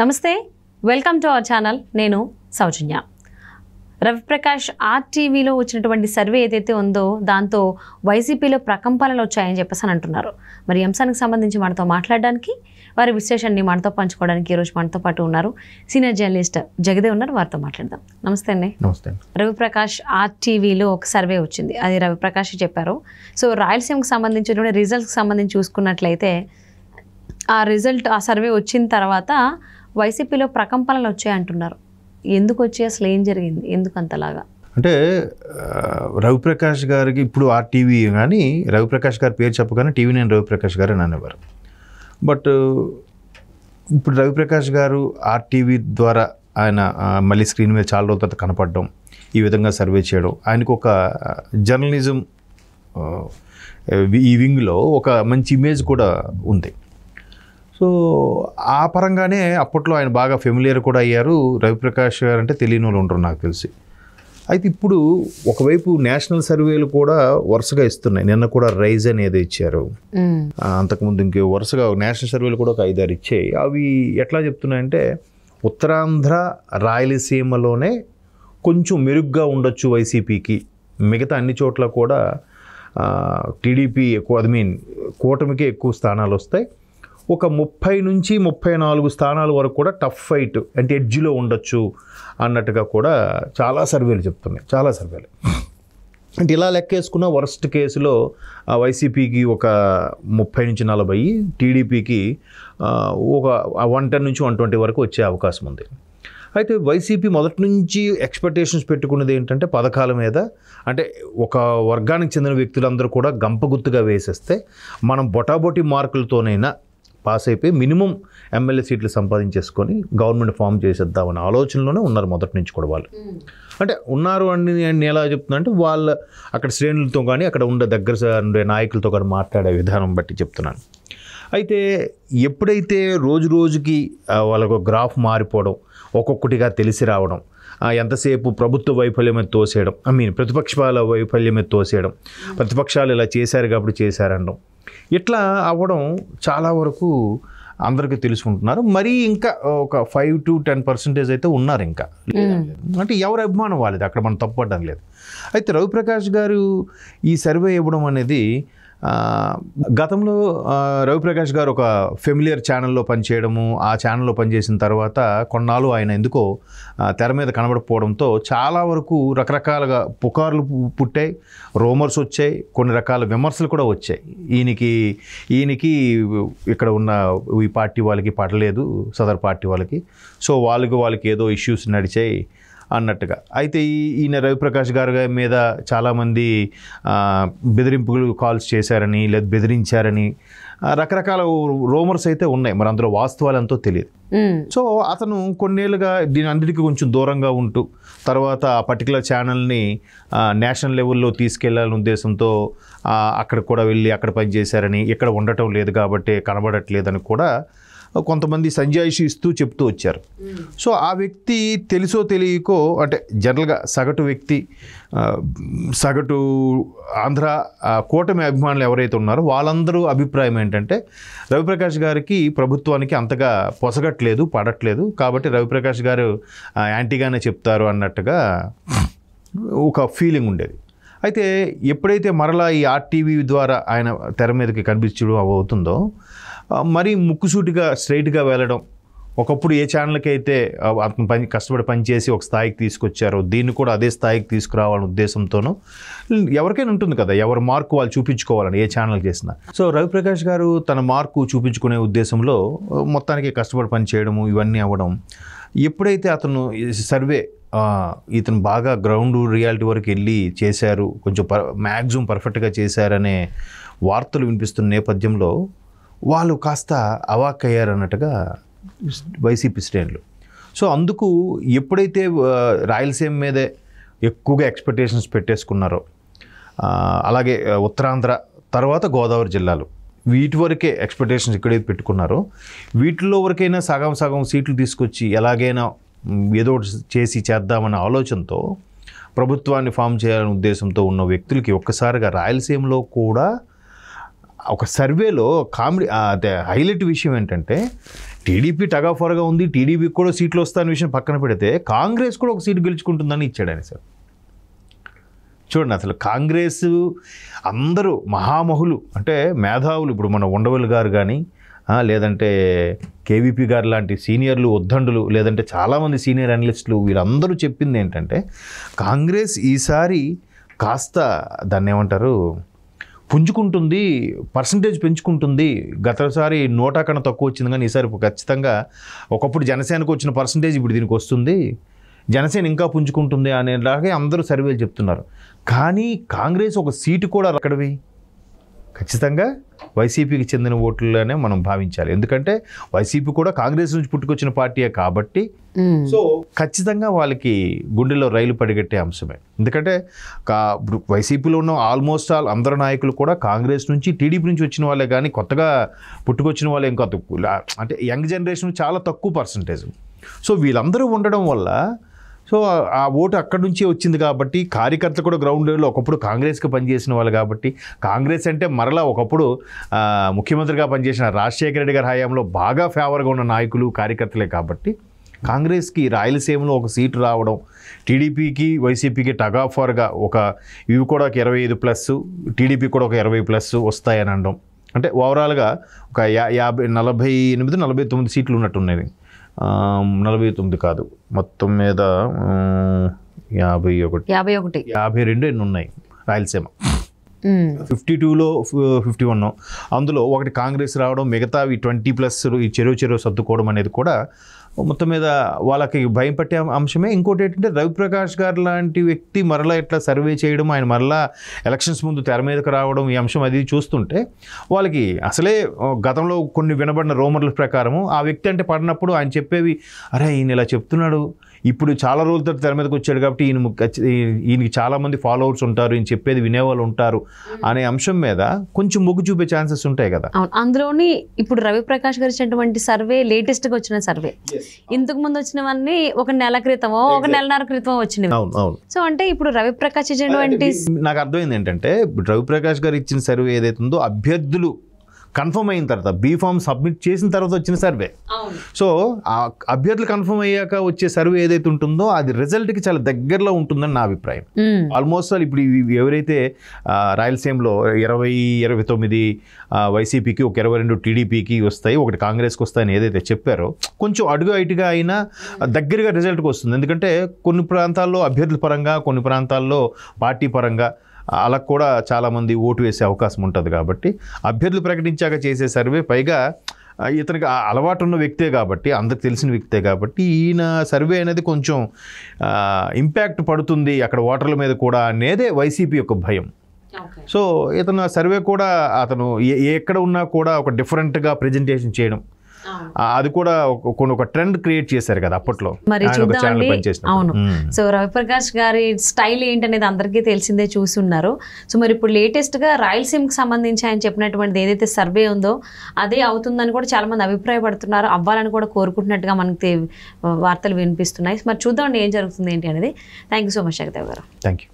నమస్తే welcome to our channel నేను సౌజన్య రవిప్రకాష్ ఆర్టీవీలో వచ్చినటువంటి సర్వే ఏదైతే ఉందో దాంతో వైసీపీలో ప్రకంపనలు వచ్చాయని చెప్పేసి అని అంటున్నారు మరి అంశానికి సంబంధించి మనతో మాట్లాడడానికి వారి విశ్లేషణని మనతో పంచుకోవడానికి ఈరోజు మనతో పాటు ఉన్నారు సీనియర్ జర్నలిస్ట్ జగదే ఉన్నారు వారితో మాట్లాడదాం నమస్తే అండి నమస్తే రవిప్రకాష్ ఆర్టీవీలో ఒక సర్వే వచ్చింది అది రవిప్రకాష్ చెప్పారు సో రాయలసీమకు సంబంధించినటువంటి రిజల్ట్కి సంబంధించి చూసుకున్నట్లయితే ఆ రిజల్ట్ ఆ సర్వే వచ్చిన తర్వాత వైసీపీలో ప్రకంపనలు వచ్చాయంటున్నారు ఎందుకు వచ్చి అసలు ఏం జరిగింది ఎందుకు అంతలాగా అంటే రవిప్రకాష్ గారికి ఇప్పుడు ఆ టీవీ కానీ రవిప్రకాష్ గారి పేరు చెప్పగానే టీవీ నేను రవిప్రకాష్ గారు అని అనేవారు బట్ ఇప్పుడు రవిప్రకాష్ గారు ఆర్టీవీ ద్వారా ఆయన మళ్ళీ స్క్రీన్ మీద చాలా రోజుల తర్వాత కనపడడం ఈ విధంగా సర్వే చేయడం ఆయనకు ఒక జర్నలిజం ఈ వింగ్లో ఒక మంచి ఇమేజ్ కూడా ఉంది సో ఆ పరంగానే అప్పట్లో ఆయన బాగా ఫెమిలియర్ కూడా అయ్యారు రవిప్రకాష్ గారు అంటే తెలియని వాళ్ళు ఉంటారు నాకు తెలిసి అయితే ఇప్పుడు ఒకవైపు నేషనల్ సర్వేలు కూడా వరుసగా ఇస్తున్నాయి నిన్న కూడా రైజ్ అనేది ఇచ్చారు అంతకుముందు ఇంకే వరుసగా నేషనల్ సర్వేలు కూడా ఒక ఐదారు ఇచ్చాయి అవి ఎట్లా చెప్తున్నాయంటే ఉత్తరాంధ్ర రాయలసీమలోనే కొంచెం మెరుగ్గా ఉండొచ్చు వైసీపీకి మిగతా అన్ని చోట్ల కూడా టీడీపీ ఎక్కువ ఐ మీన్ కూటమికే ఎక్కువ స్థానాలు వస్తాయి ఒక ముప్పై నుంచి ముప్పై నాలుగు స్థానాల వరకు కూడా టఫ్ ఫైట్ అంటే ఎడ్జ్లో ఉండొచ్చు అన్నట్టుగా కూడా చాలా సర్వేలు చెప్తున్నాయి చాలా సర్వేలు అంటే ఇలా లెక్కేసుకున్న వరస్ట్ కేసులో వైసీపీకి ఒక ముప్పై నుంచి నలభై టీడీపీకి ఒక వన్ టెన్ నుంచి వన్ ట్వంటీ వరకు వచ్చే అవకాశం ఉంది అయితే వైసీపీ మొదటి నుంచి ఎక్స్పెక్టేషన్స్ పెట్టుకున్నది ఏంటంటే పథకాల మీద అంటే ఒక వర్గానికి చెందిన వ్యక్తులందరూ కూడా గంపగుత్తుగా వేసేస్తే మనం బొటాబొటి మార్కులతోనైనా పాస్ అయిపోయి మినిమం ఎమ్మెల్యే సీట్లు సంపాదించేసుకొని గవర్నమెంట్ ఫామ్ చేసేద్దామనే ఆలోచనలోనే ఉన్నారు మొదటి నుంచి కూడా వాళ్ళు అంటే ఉన్నారు అని నేను ఎలా చెప్తున్నా అంటే వాళ్ళ అక్కడ శ్రేణులతో కానీ అక్కడ ఉండే దగ్గర ఉండే నాయకులతో కానీ మాట్లాడే విధానం బట్టి చెప్తున్నాను అయితే ఎప్పుడైతే రోజు రోజుకి వాళ్ళకు గ్రాఫ్ మారిపోవడం ఒక్కొక్కటిగా తెలిసి రావడం ఎంతసేపు ప్రభుత్వ వైఫల్యమే తోసేయడం ఐ మీన్ ప్రతిపక్షాల వైఫల్యమే తోసేయడం ప్రతిపక్షాలు ఇలా చేశారు కాబట్టి చేశారనడం ఇట్లా అవ్వడం చాలా వరకు అందరికీ తెలుసుకుంటున్నారు మరీ ఇంకా ఒక ఫైవ్ టు టెన్ పర్సెంటేజ్ అయితే ఉన్నారు ఇంకా అంటే ఎవరు అభిమానం వాళ్ళది అక్కడ మనం తప్పుపడడం లేదు అయితే రవిప్రకాష్ గారు ఈ సర్వే ఇవ్వడం అనేది గతంలో రవిప్రకాష్ గారు ఒక ఫెమిలియర్ ఛానల్లో పనిచేయడము ఆ ఛానల్లో పనిచేసిన తర్వాత కొన్నాళ్ళు ఆయన ఎందుకో తెర మీద కనబడకపోవడంతో చాలా వరకు రకరకాలుగా పుకార్లు పుట్టాయి రోమర్స్ వచ్చాయి కొన్ని రకాల విమర్శలు కూడా వచ్చాయి ఈయనకి ఈయనకి ఇక్కడ ఉన్న ఈ పార్టీ వాళ్ళకి పడలేదు సదర్ పార్టీ వాళ్ళకి సో వాళ్ళకి వాళ్ళకి ఏదో ఇష్యూస్ నడిచాయి అన్నట్టుగా అయితే ఈయన రవిప్రకాష్ గారు మీద చాలామంది బెదిరింపులు కాల్స్ చేశారని లేదా బెదిరించారని రకరకాల రోమర్స్ అయితే ఉన్నాయి మరి అందులో వాస్తవాలు ఎంతో తెలియదు సో అతను కొన్నేళ్ళుగా దీని అందరికీ కొంచెం దూరంగా ఉంటూ తర్వాత ఆ పర్టికులర్ ఛానల్ని నేషనల్ లెవెల్లో తీసుకెళ్లాలని ఉద్దేశంతో అక్కడ కూడా వెళ్ళి అక్కడ పనిచేశారని ఇక్కడ ఉండటం లేదు కాబట్టి కనబడట్లేదని కూడా కొంతమంది సంజాయిషి ఇస్తూ చెప్తూ వచ్చారు సో ఆ వ్యక్తి తెలుసో తెలియకో అంటే జనరల్గా సగటు వ్యక్తి సగటు ఆంధ్ర కూటమి అభిమానులు ఎవరైతే ఉన్నారో వాళ్ళందరూ అభిప్రాయం ఏంటంటే రవిప్రకాష్ గారికి ప్రభుత్వానికి అంతగా పొసగట్లేదు పడట్లేదు కాబట్టి రవిప్రకాష్ గారు యాంటీగానే చెప్తారు అన్నట్టుగా ఒక ఫీలింగ్ ఉండేది అయితే ఎప్పుడైతే మరలా ఈ ఆర్టీవీ ద్వారా ఆయన తెర మీదకి కనిపించడం అవుతుందో మరీ ముక్కుసూటిగా స్ట్రైట్గా వెళ్ళడం ఒకప్పుడు ఏ ఛానల్కి అయితే అతను పని కష్టపడి పనిచేసి ఒక స్థాయికి తీసుకొచ్చారో దీన్ని కూడా అదే స్థాయికి తీసుకురావాలనే ఉద్దేశంతోనూ ఎవరికైనా ఉంటుంది కదా ఎవరి మార్కు వాళ్ళు చూపించుకోవాలని ఏ ఛానల్ చేసినా సో రవిప్రకాష్ గారు తన మార్కు చూపించుకునే ఉద్దేశంలో మొత్తానికి కష్టపడి పని చేయడము ఇవన్నీ అవ్వడం ఎప్పుడైతే అతను సర్వే ఇతను బాగా గ్రౌండ్ రియాలిటీ వరకు వెళ్ళి చేశారు కొంచెం పర్ మ్యాక్సిమం పర్ఫెక్ట్గా చేశారనే వార్తలు వినిపిస్తున్న నేపథ్యంలో వాళ్ళు కాస్త అవాక్కయ్యారన్నట్టుగా అన్నట్టుగా వైసీపీ శ్రేణులు సో అందుకు ఎప్పుడైతే రాయలసీమ మీదే ఎక్కువగా ఎక్స్పెక్టేషన్స్ పెట్టేసుకున్నారో అలాగే ఉత్తరాంధ్ర తర్వాత గోదావరి జిల్లాలు వీటి వరకే ఎక్స్పెక్టేషన్స్ ఇక్కడే పెట్టుకున్నారో వీటిలో వరకైనా సగం సగం సీట్లు తీసుకొచ్చి ఎలాగైనా ఏదో చేసి చేద్దామనే ఆలోచనతో ప్రభుత్వాన్ని ఫామ్ చేయాలనే ఉద్దేశంతో ఉన్న వ్యక్తులకి ఒక్కసారిగా రాయలసీమలో కూడా ఒక సర్వేలో కామెడీ అదే హైలైట్ విషయం ఏంటంటే టీడీపీ టగాఫోర్గా ఉంది టీడీపీకి కూడా సీట్లు వస్తాయని విషయం పక్కన పెడితే కాంగ్రెస్ కూడా ఒక సీటు గెలుచుకుంటుందని ఇచ్చాడు ఆయన సార్ చూడండి అసలు కాంగ్రెస్ అందరూ మహామహులు అంటే మేధావులు ఇప్పుడు మన ఉండవల్లి గారు కానీ లేదంటే కేవీపీ గారు లాంటి సీనియర్లు ఉద్దండులు లేదంటే చాలామంది సీనియర్ అనలిస్టులు వీళ్ళందరూ చెప్పింది ఏంటంటే కాంగ్రెస్ ఈసారి కాస్త దాన్ని ఏమంటారు పుంజుకుంటుంది పర్సంటేజ్ పెంచుకుంటుంది గతసారి నోటా కన్నా తక్కువ వచ్చింది కానీ ఈసారి ఖచ్చితంగా ఒకప్పుడు జనసేనకు వచ్చిన పర్సంటేజ్ ఇప్పుడు దీనికి వస్తుంది జనసేన ఇంకా పుంజుకుంటుంది అనేలాగే అందరూ సర్వేలు చెప్తున్నారు కానీ కాంగ్రెస్ ఒక సీటు కూడా అక్కడవి ఖచ్చితంగా వైసీపీకి చెందిన ఓట్లనే మనం భావించాలి ఎందుకంటే వైసీపీ కూడా కాంగ్రెస్ నుంచి పుట్టుకొచ్చిన పార్టీయే కాబట్టి సో ఖచ్చితంగా వాళ్ళకి గుండెలో రైలు పడిగట్టే అంశమే ఎందుకంటే కా ఇప్పుడు వైసీపీలో ఉన్న ఆల్మోస్ట్ ఆల్ అందరు నాయకులు కూడా కాంగ్రెస్ నుంచి టీడీపీ నుంచి వచ్చిన వాళ్ళే కానీ కొత్తగా పుట్టుకొచ్చిన వాళ్ళే ఇంకా అంటే యంగ్ జనరేషన్ చాలా తక్కువ పర్సంటేజ్ సో వీళ్ళందరూ ఉండడం వల్ల సో ఆ ఓటు అక్కడి నుంచే వచ్చింది కాబట్టి కార్యకర్తలు కూడా గ్రౌండ్ లెవెల్లో ఒకప్పుడు కాంగ్రెస్కి పనిచేసిన వాళ్ళు కాబట్టి కాంగ్రెస్ అంటే మరలా ఒకప్పుడు ముఖ్యమంత్రిగా పనిచేసిన రాజశేఖర రెడ్డి గారి హయాంలో బాగా ఫేవర్గా ఉన్న నాయకులు కార్యకర్తలే కాబట్టి కాంగ్రెస్కి రాయలసీమలో ఒక సీటు రావడం టీడీపీకి వైసీపీకి టగాఫర్గా ఒక ఇవి కూడా ఒక ఇరవై ఐదు ప్లస్ టీడీపీ కూడా ఒక ఇరవై ప్లస్ వస్తాయని అనడం అంటే ఓవరాల్గా ఒక యా యాభై నలభై ఎనిమిది నలభై తొమ్మిది సీట్లు ఉన్నాయి నలభై తొమ్మిది కాదు మొత్తం మీద యాభై ఒకటి యాభై ఒకటి యాభై రెండు ఎన్ని ఉన్నాయి రాయలసీమ ఫిఫ్టీ టూలో ఫిఫ్టీ వన్ అందులో ఒకటి కాంగ్రెస్ రావడం మిగతా ఈ ట్వంటీ ప్లస్ ఈ చెరువు చెరువు సర్దుకోవడం అనేది కూడా మొత్తం మీద వాళ్ళకి భయం పట్టే అంశమే ఇంకోటి ఏంటంటే రవిప్రకాష్ గారు లాంటి వ్యక్తి మరలా ఇట్లా సర్వే చేయడం ఆయన మరలా ఎలక్షన్స్ ముందు తెర మీదకు రావడం ఈ అంశం అది చూస్తుంటే వాళ్ళకి అసలే గతంలో కొన్ని వినబడిన రోమర్ల ప్రకారము ఆ వ్యక్తి అంటే పడినప్పుడు ఆయన చెప్పేవి అరే ఈయన ఇలా చెప్తున్నాడు ఇప్పుడు చాలా రోజుల తర్వాత తెర మీదకి వచ్చాడు కాబట్టి ఈయన ఈయనకి చాలామంది ఫాలోవర్స్ ఉంటారు ఈయన చెప్పేది వినేవాళ్ళు ఉంటారు అనే అంశం మీద కొంచెం మొగ్గు చూపే ఛాన్సెస్ ఉంటాయి కదా అందులోని ఇప్పుడు రవిప్రకాష్ గారు ఇచ్చినటువంటి సర్వే లేటెస్ట్గా వచ్చిన సర్వే ఇంతకు ముందు వచ్చినవన్నీ ఒక నెల క్రితమో ఒక నెలన్నర క్రితమో వచ్చినవి సో అంటే ఇప్పుడు రవి ప్రకాష్ ఇచ్చినటువంటి నాకు అర్థమైంది ఏంటంటే రవి ప్రకాష్ గారు ఇచ్చిన సర్వే ఏదైతే ఉందో అభ్యర్థులు కన్ఫర్మ్ అయిన తర్వాత ఫామ్ సబ్మిట్ చేసిన తర్వాత వచ్చిన సర్వే సో ఆ అభ్యర్థులు కన్ఫర్మ్ అయ్యాక వచ్చే సర్వే ఏదైతే ఉంటుందో అది రిజల్ట్కి చాలా దగ్గరలో ఉంటుందని నా అభిప్రాయం ఆల్మోస్ట్ ఆల్ ఇప్పుడు ఎవరైతే రాయలసీమలో ఇరవై ఇరవై తొమ్మిది వైసీపీకి ఒక ఇరవై రెండు టీడీపీకి వస్తాయి ఒకటి కాంగ్రెస్కి వస్తాయని ఏదైతే చెప్పారో కొంచెం అడుగు ఐటుగా అయినా దగ్గరగా రిజల్ట్కి వస్తుంది ఎందుకంటే కొన్ని ప్రాంతాల్లో అభ్యర్థుల పరంగా కొన్ని ప్రాంతాల్లో పార్టీ పరంగా అలా కూడా చాలామంది ఓటు వేసే అవకాశం ఉంటుంది కాబట్టి అభ్యర్థులు ప్రకటించాక చేసే సర్వే పైగా ఇతనికి అలవాటు ఉన్న వ్యక్తే కాబట్టి అందరికి తెలిసిన వ్యక్తే కాబట్టి ఈయన సర్వే అనేది కొంచెం ఇంపాక్ట్ పడుతుంది అక్కడ ఓటర్ల మీద కూడా అనేదే వైసీపీ యొక్క భయం సో ఇతను సర్వే కూడా అతను ఎక్కడ ఉన్నా కూడా ఒక డిఫరెంట్గా ప్రజెంటేషన్ చేయడం అది కూడా కొన్ని ఒక ట్రెండ్ క్రియేట్ చేశారు కదా అప్పట్లో మరి అవును సో రవిప్రకాష్ గారి స్టైల్ ఏంటనేది అందరికీ తెలిసిందే చూసి ఉన్నారు సో మరి ఇప్పుడు లేటెస్ట్ లేటెస్ట్గా కి సంబంధించి ఆయన చెప్పినటువంటిది ఏదైతే సర్వే ఉందో అదే అవుతుందని కూడా చాలా మంది అభిప్రాయపడుతున్నారు అవ్వాలని కూడా కోరుకుంటున్నట్టుగా మనకి వార్తలు వినిపిస్తున్నాయి మరి చూద్దామండి ఏం జరుగుతుంది ఏంటి అనేది థ్యాంక్ సో మచ్ జగదేవ్ గారు థ్యాంక్